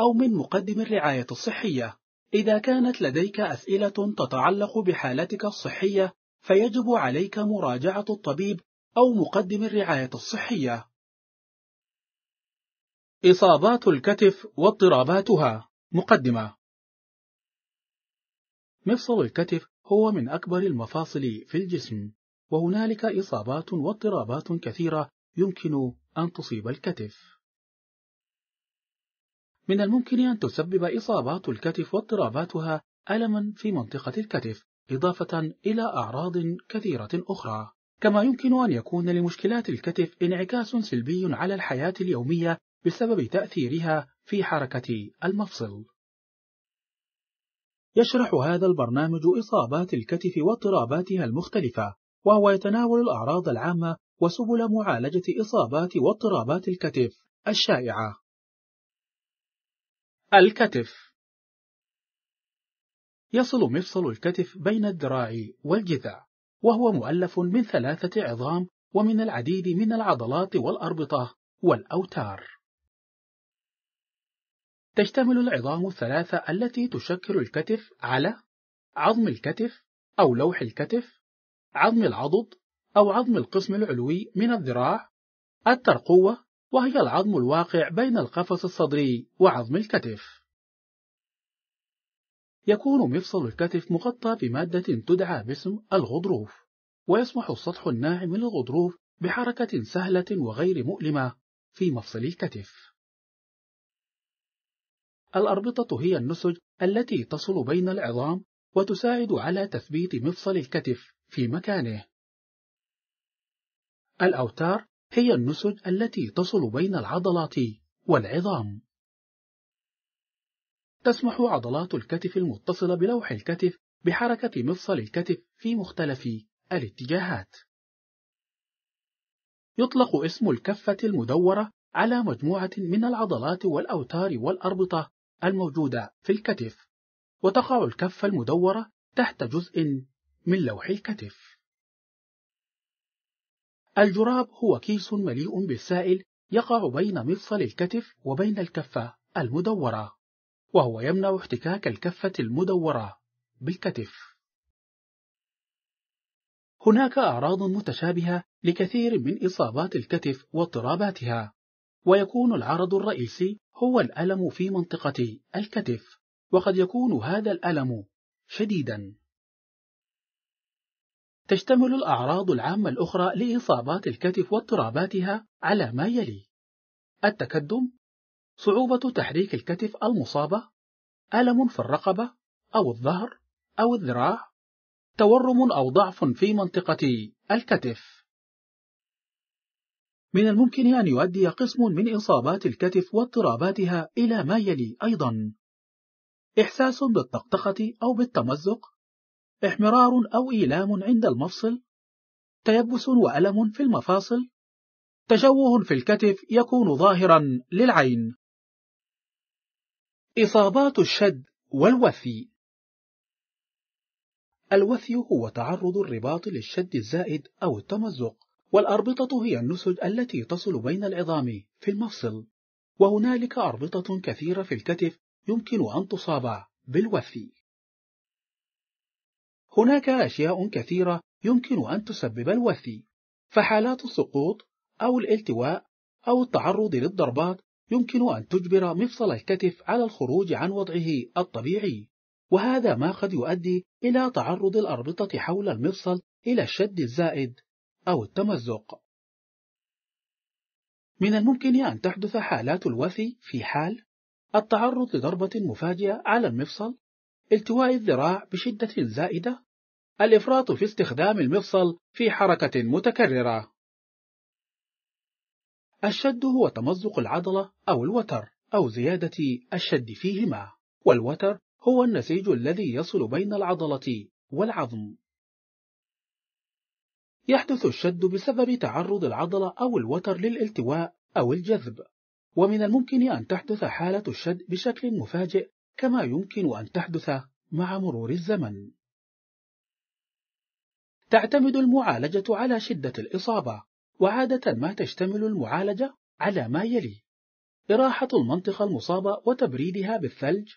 أو من مقدم الرعاية الصحية. إذا كانت لديك أسئلة تتعلق بحالتك الصحية، فيجب عليك مراجعة الطبيب أو مقدم الرعاية الصحية. إصابات الكتف واضطراباتها مقدمة مفصل الكتف هو من أكبر المفاصل في الجسم، وهنالك إصابات واضطرابات كثيرة يمكن أن تصيب الكتف. من الممكن أن تسبب إصابات الكتف واضطراباتها ألما في منطقة الكتف إضافة إلى أعراض كثيرة أخرى كما يمكن أن يكون لمشكلات الكتف انعكاس سلبي على الحياة اليومية بسبب تأثيرها في حركة المفصل يشرح هذا البرنامج إصابات الكتف واضطراباتها المختلفة وهو يتناول الأعراض العامة وسبل معالجة إصابات واضطرابات الكتف الشائعة الكتف يصل مفصل الكتف بين الذراع والجذع وهو مؤلف من ثلاثة عظام ومن العديد من العضلات والأربطة والأوتار تشتمل العظام الثلاثة التي تشكل الكتف على عظم الكتف أو لوح الكتف عظم العضد أو عظم القسم العلوي من الذراع الترقوة وهي العظم الواقع بين القفص الصدري وعظم الكتف يكون مفصل الكتف مغطى بمادة تدعى باسم الغضروف ويسمح السطح الناعم للغضروف بحركة سهلة وغير مؤلمة في مفصل الكتف الأربطة هي النسج التي تصل بين العظام وتساعد على تثبيت مفصل الكتف في مكانه الأوتار هي النسج التي تصل بين العضلات والعظام تسمح عضلات الكتف المتصلة بلوح الكتف بحركة مفصل الكتف في مختلف الاتجاهات يطلق اسم الكفة المدورة على مجموعة من العضلات والأوتار والأربطة الموجودة في الكتف وتقع الكفة المدورة تحت جزء من لوح الكتف الجراب هو كيس مليء بالسائل يقع بين مفصل الكتف وبين الكفة المدورة وهو يمنع احتكاك الكفة المدورة بالكتف هناك أعراض متشابهة لكثير من إصابات الكتف واضطراباتها ويكون العرض الرئيسي هو الألم في منطقة الكتف وقد يكون هذا الألم شديداً تشتمل الأعراض العامة الأخرى لإصابات الكتف واضطراباتها على ما يلي: التكدم، صعوبة تحريك الكتف المصابة، ألم في الرقبة أو الظهر أو الذراع، تورم أو ضعف في منطقة الكتف. من الممكن أن يؤدي قسم من إصابات الكتف واضطراباتها إلى ما يلي أيضًا: إحساس بالطقطقة أو بالتمزق، احمرار أو إيلام عند المفصل تيبس وألم في المفاصل تشوه في الكتف يكون ظاهرا للعين إصابات الشد والوثي الوثي هو تعرض الرباط للشد الزائد أو التمزق والأربطة هي النسج التي تصل بين العظام في المفصل وهنالك أربطة كثيرة في الكتف يمكن أن تصاب بالوثي هناك أشياء كثيرة يمكن أن تسبب الوثي فحالات السقوط أو الالتواء أو التعرض للضربات يمكن أن تجبر مفصل الكتف على الخروج عن وضعه الطبيعي وهذا ما قد يؤدي إلى تعرض الأربطة حول المفصل إلى الشد الزائد أو التمزق من الممكن أن تحدث حالات الوثي في حال التعرض لضربة مفاجئة على المفصل التواء الذراع بشدة زائدة الإفراط في استخدام المفصل في حركة متكررة الشد هو تمزق العضلة أو الوتر أو زيادة الشد فيهما والوتر هو النسيج الذي يصل بين العضلة والعظم يحدث الشد بسبب تعرض العضلة أو الوتر للالتواء أو الجذب ومن الممكن أن تحدث حالة الشد بشكل مفاجئ كما يمكن أن تحدث مع مرور الزمن تعتمد المعالجة على شدة الإصابة وعادة ما تشتمل المعالجة على ما يلي إراحة المنطقة المصابة وتبريدها بالثلج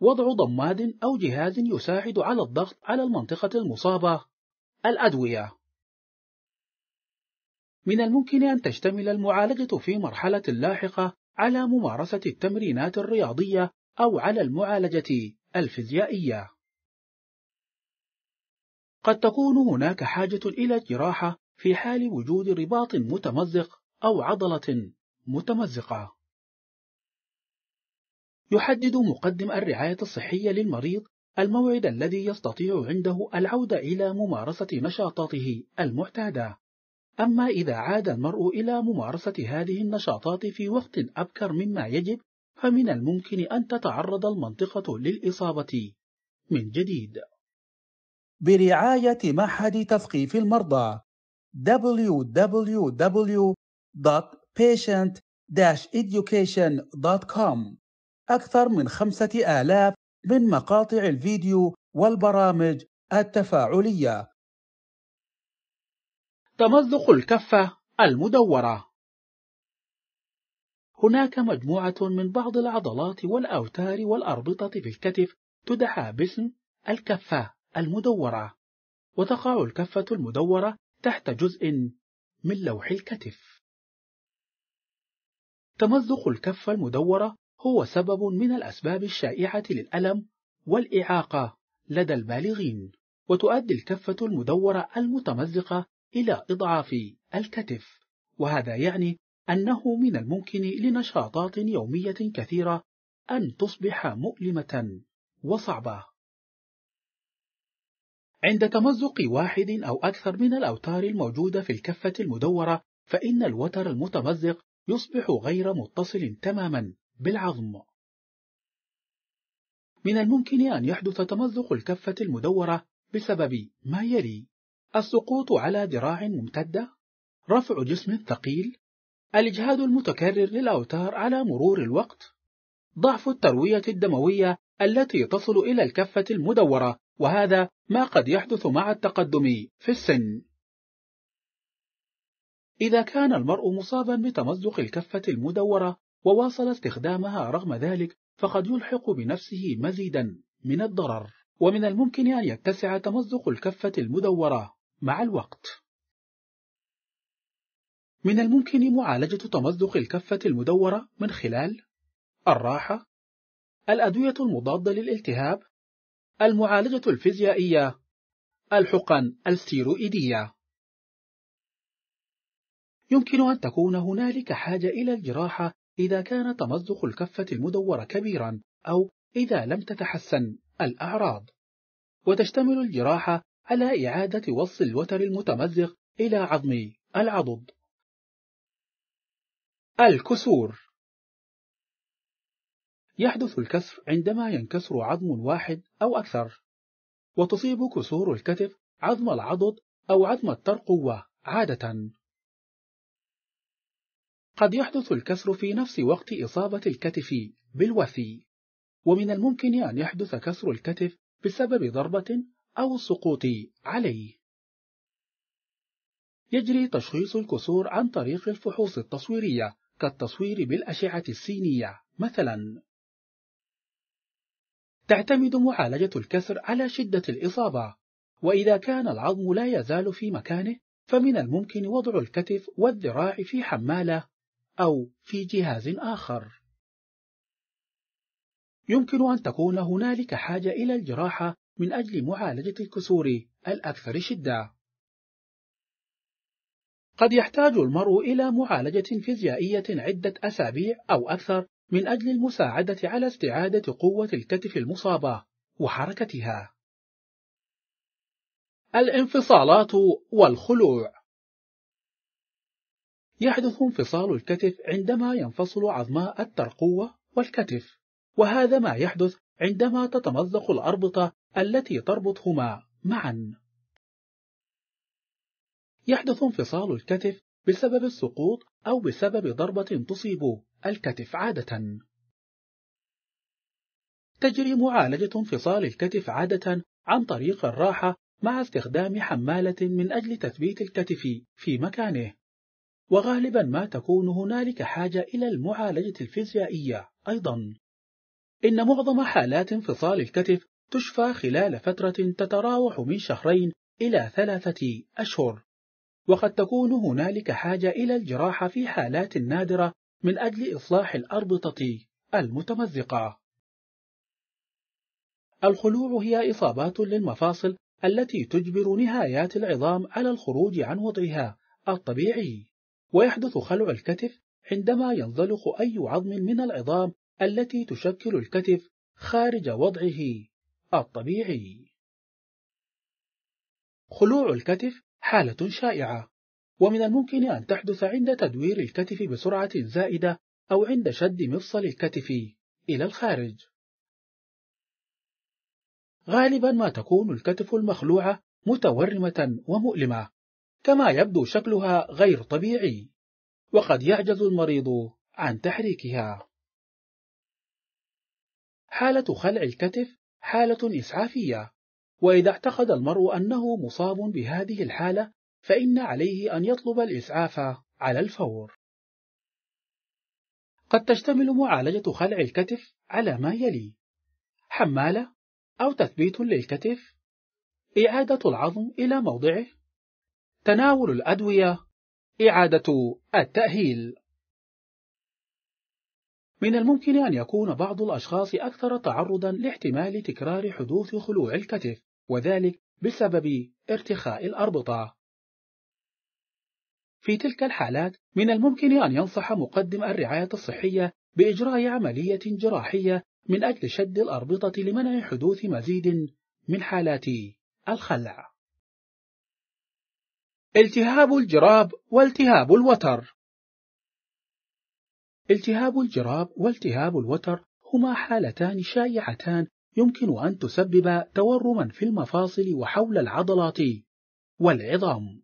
وضع ضماد أو جهاز يساعد على الضغط على المنطقة المصابة الأدوية من الممكن أن تشتمل المعالجة في مرحلة لاحقة على ممارسة التمرينات الرياضية أو على المعالجة الفيزيائية قد تكون هناك حاجة إلى جراحة في حال وجود رباط متمزق أو عضلة متمزقة يحدد مقدم الرعاية الصحية للمريض الموعد الذي يستطيع عنده العودة إلى ممارسة نشاطاته المعتادة أما إذا عاد المرء إلى ممارسة هذه النشاطات في وقت أبكر مما يجب فمن الممكن أن تتعرض المنطقة للإصابة من جديد برعاية معهد تثقيف المرضى www.patient-education.com أكثر من خمسة آلاف من مقاطع الفيديو والبرامج التفاعلية تمزق الكفة المدورة هناك مجموعة من بعض العضلات والأوتار والأربطة في الكتف تدعى باسم الكفة المدورة وتقع الكفة المدورة تحت جزء من لوح الكتف تمزق الكفة المدورة هو سبب من الأسباب الشائعة للألم والإعاقة لدى البالغين وتؤدي الكفة المدورة المتمزقة إلى إضعاف الكتف وهذا يعني أنه من الممكن لنشاطات يومية كثيرة أن تصبح مؤلمة وصعبة. عند تمزق واحد أو أكثر من الأوتار الموجودة في الكفة المدورة فإن الوتر المتمزق يصبح غير متصل تماما بالعظم. من الممكن أن يحدث تمزق الكفة المدورة بسبب ما يلي: السقوط على ذراع ممتدة، رفع جسم ثقيل، الإجهاد المتكرر للأوتار على مرور الوقت ضعف التروية الدموية التي تصل إلى الكفة المدورة وهذا ما قد يحدث مع التقدم في السن إذا كان المرء مصابا بتمزق الكفة المدورة وواصل استخدامها رغم ذلك فقد يلحق بنفسه مزيدا من الضرر ومن الممكن أن يتسع تمزق الكفة المدورة مع الوقت من الممكن معالجة تمزق الكفة المدورة من خلال الراحة الأدوية المضادة للالتهاب المعالجة الفيزيائية الحقن الستيرويدية يمكن أن تكون هنالك حاجة إلى الجراحة إذا كان تمزق الكفة المدورة كبيرا أو إذا لم تتحسن الأعراض وتشتمل الجراحة على إعادة وصل الوتر المتمزق إلى عظم العضد الكسور يحدث الكسر عندما ينكسر عظم واحد أو أكثر وتصيب كسور الكتف عظم العضد أو عظم الترقوة عادة قد يحدث الكسر في نفس وقت إصابة الكتف بالوثي ومن الممكن أن يحدث كسر الكتف بسبب ضربة أو السقوط عليه يجري تشخيص الكسور عن طريق الفحوص التصويرية كالتصوير بالأشعة السينية مثلا تعتمد معالجة الكسر على شدة الإصابة وإذا كان العظم لا يزال في مكانه فمن الممكن وضع الكتف والذراع في حمالة أو في جهاز آخر يمكن أن تكون هنالك حاجة إلى الجراحة من أجل معالجة الكسور الأكثر شدة قد يحتاج المرء إلى معالجة فيزيائية عدة أسابيع أو أكثر من أجل المساعدة على استعادة قوة الكتف المصابة وحركتها. الانفصالات والخلوع يحدث انفصال الكتف عندما ينفصل عظماء الترقوة والكتف، وهذا ما يحدث عندما تتمزق الأربطة التي تربطهما معًا. يحدث انفصال الكتف بسبب السقوط أو بسبب ضربة تصيب الكتف عادة تجري معالجة انفصال الكتف عادة عن طريق الراحة مع استخدام حمالة من أجل تثبيت الكتف في مكانه وغالبا ما تكون هنالك حاجة إلى المعالجة الفيزيائية أيضا إن معظم حالات انفصال الكتف تشفى خلال فترة تتراوح من شهرين إلى ثلاثة أشهر وقد تكون هنالك حاجة إلى الجراحة في حالات نادرة من أجل إصلاح الأربطة المتمزقة. الخلوع هي إصابات للمفاصل التي تجبر نهايات العظام على الخروج عن وضعها الطبيعي، ويحدث خلع الكتف عندما ينزلق أي عظم من العظام التي تشكل الكتف خارج وضعه الطبيعي. خلوع الكتف حالة شائعة ومن الممكن أن تحدث عند تدوير الكتف بسرعة زائدة أو عند شد مفصل الكتف إلى الخارج غالبا ما تكون الكتف المخلوعة متورمة ومؤلمة كما يبدو شكلها غير طبيعي وقد يعجز المريض عن تحريكها حالة خلع الكتف حالة إسعافية وإذا اعتقد المرء أنه مصاب بهذه الحالة فإن عليه أن يطلب الإسعاف على الفور قد تشتمل معالجة خلع الكتف على ما يلي حمالة أو تثبيت للكتف إعادة العظم إلى موضعه تناول الأدوية إعادة التأهيل من الممكن أن يكون بعض الأشخاص أكثر تعرضا لاحتمال تكرار حدوث خلوع الكتف وذلك بسبب ارتخاء الأربطة في تلك الحالات من الممكن أن ينصح مقدم الرعاية الصحية بإجراء عملية جراحية من أجل شد الأربطة لمنع حدوث مزيد من حالات الخلع التهاب الجراب والتهاب الوتر التهاب الجراب والتهاب الوتر هما حالتان شائعتان يمكن أن تسبب تورما في المفاصل وحول العضلات والعظام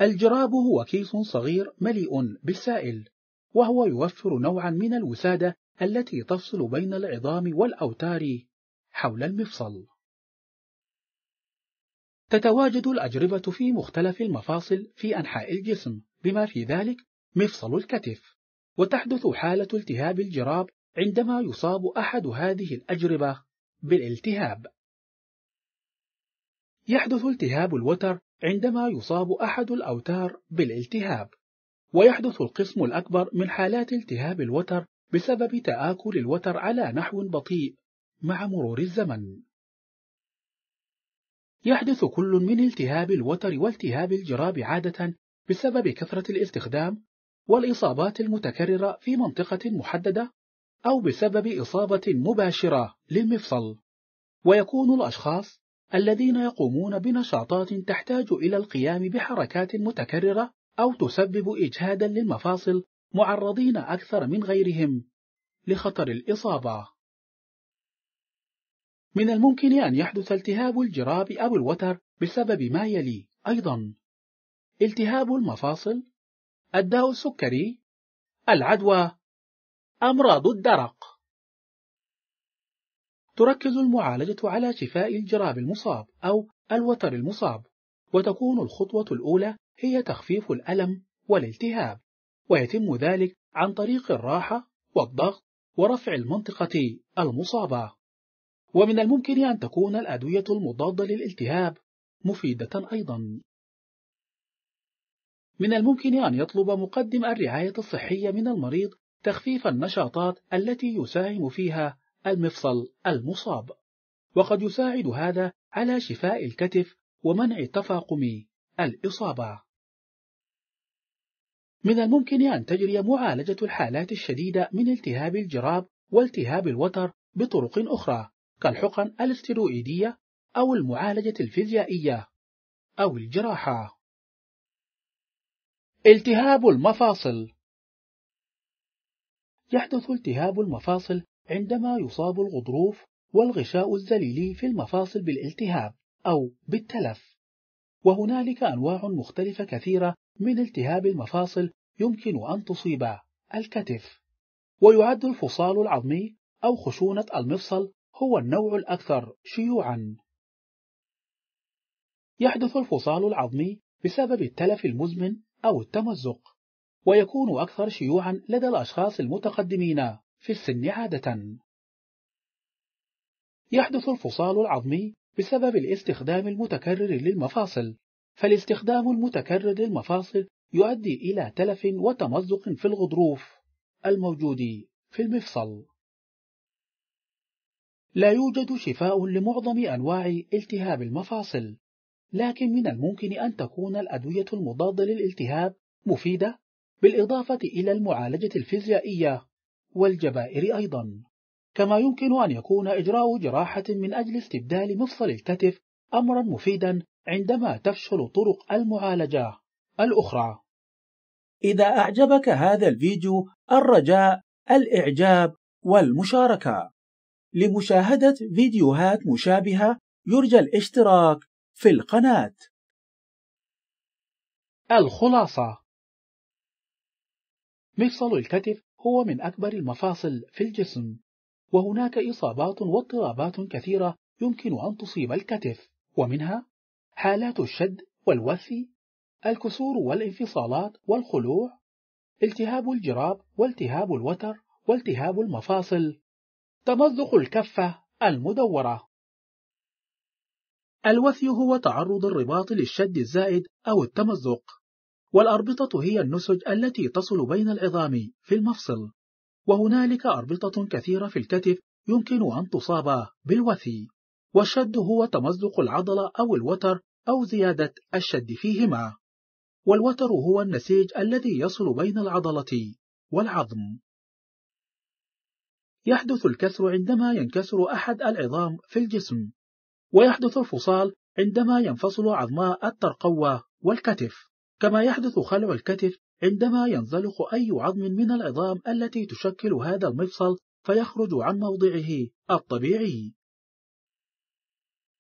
الجراب هو كيس صغير مليء بالسائل وهو يوفر نوعا من الوسادة التي تفصل بين العظام والأوتار حول المفصل تتواجد الأجربة في مختلف المفاصل في أنحاء الجسم بما في ذلك مفصل الكتف وتحدث حالة التهاب الجراب عندما يصاب أحد هذه الأجربة بالالتهاب يحدث التهاب الوتر عندما يصاب أحد الأوتار بالالتهاب ويحدث القسم الأكبر من حالات التهاب الوتر بسبب تآكل الوتر على نحو بطيء مع مرور الزمن يحدث كل من التهاب الوتر والتهاب الجراب عادة بسبب كثرة الاستخدام والإصابات المتكررة في منطقة محددة أو بسبب إصابة مباشرة للمفصل ويكون الأشخاص الذين يقومون بنشاطات تحتاج إلى القيام بحركات متكررة أو تسبب إجهادا للمفاصل معرضين أكثر من غيرهم لخطر الإصابة من الممكن أن يحدث التهاب الجراب أو الوتر بسبب ما يلي أيضا التهاب المفاصل الداء السكري العدوى أمراض الدرق تركز المعالجة على شفاء الجراب المصاب أو الوتر المصاب وتكون الخطوة الأولى هي تخفيف الألم والالتهاب ويتم ذلك عن طريق الراحة والضغط ورفع المنطقة المصابة ومن الممكن أن تكون الأدوية المضادة للالتهاب مفيدة أيضا من الممكن أن يطلب مقدم الرعاية الصحية من المريض تخفيف النشاطات التي يساهم فيها المفصل المصاب وقد يساعد هذا على شفاء الكتف ومنع تفاقم الإصابة من الممكن أن تجري معالجة الحالات الشديدة من التهاب الجراب والتهاب الوتر بطرق أخرى كالحقن الاسترويديه أو المعالجة الفيزيائية أو الجراحة التهاب المفاصل يحدث التهاب المفاصل عندما يصاب الغضروف والغشاء الزليلي في المفاصل بالالتهاب أو بالتلف وهنالك أنواع مختلفة كثيرة من التهاب المفاصل يمكن أن تصيب الكتف ويعد الفصال العظمي أو خشونة المفصل هو النوع الأكثر شيوعا يحدث الفصال العظمي بسبب التلف المزمن أو التمزق ويكون أكثر شيوعا لدى الأشخاص المتقدمين في السن عادة يحدث الفصال العظمي بسبب الاستخدام المتكرر للمفاصل فالاستخدام المتكرر للمفاصل يؤدي إلى تلف وتمزق في الغضروف الموجود في المفصل لا يوجد شفاء لمعظم أنواع التهاب المفاصل لكن من الممكن أن تكون الأدوية المضادة للالتهاب مفيدة بالإضافة إلى المعالجة الفيزيائية والجبائر أيضا كما يمكن أن يكون إجراء جراحة من أجل استبدال مفصل الكتف أمرا مفيدا عندما تفشل طرق المعالجة الأخرى إذا أعجبك هذا الفيديو الرجاء الإعجاب والمشاركة لمشاهدة فيديوهات مشابهة يرجى الاشتراك في القناة الخلاصة مفصل الكتف هو من أكبر المفاصل في الجسم وهناك إصابات واضطرابات كثيرة يمكن أن تصيب الكتف ومنها حالات الشد والوثي الكسور والانفصالات والخلوع التهاب الجراب والتهاب الوتر والتهاب المفاصل تمزق الكفة المدورة الوثي هو تعرض الرباط للشد الزائد أو التمزق والأربطة هي النسج التي تصل بين العظام في المفصل وهنالك أربطة كثيرة في الكتف يمكن أن تصاب بالوثي والشد هو تمزق العضلة أو الوتر أو زيادة الشد فيهما والوتر هو النسيج الذي يصل بين العضلة والعظم يحدث الكسر عندما ينكسر أحد العظام في الجسم ويحدث الفصال عندما ينفصل عظماء الترقوة والكتف كما يحدث خلع الكتف عندما ينزلق أي عظم من العظام التي تشكل هذا المفصل فيخرج عن موضعه الطبيعي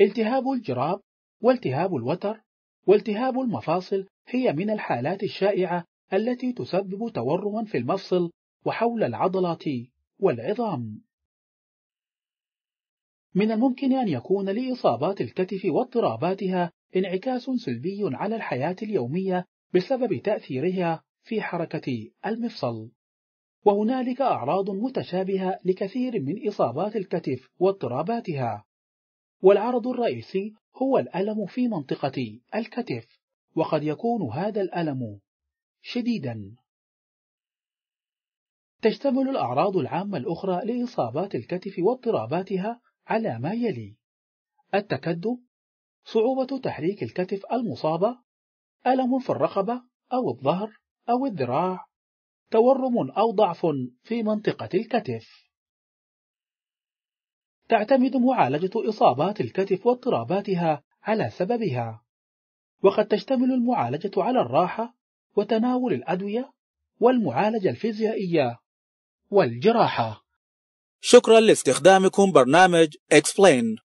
التهاب الجراب والتهاب الوتر والتهاب المفاصل هي من الحالات الشائعة التي تسبب تورما في المفصل وحول العضلات والعظام من الممكن أن يكون لإصابات الكتف واضطراباتها انعكاس سلبي على الحياة اليومية بسبب تأثيرها في حركة المفصل وهنالك أعراض متشابهة لكثير من إصابات الكتف واضطراباتها والعرض الرئيسي هو الألم في منطقة الكتف وقد يكون هذا الألم شديدا تشتمل الأعراض العامة الأخرى لإصابات الكتف واضطراباتها على ما يلي التكدم صعوبة تحريك الكتف المصابة ألم في الرقبة أو الظهر أو الذراع تورم أو ضعف في منطقة الكتف تعتمد معالجة إصابات الكتف واضطراباتها على سببها وقد تشتمل المعالجة على الراحة وتناول الأدوية والمعالجة الفيزيائية والجراحة شكرا لاستخدامكم برنامج Explain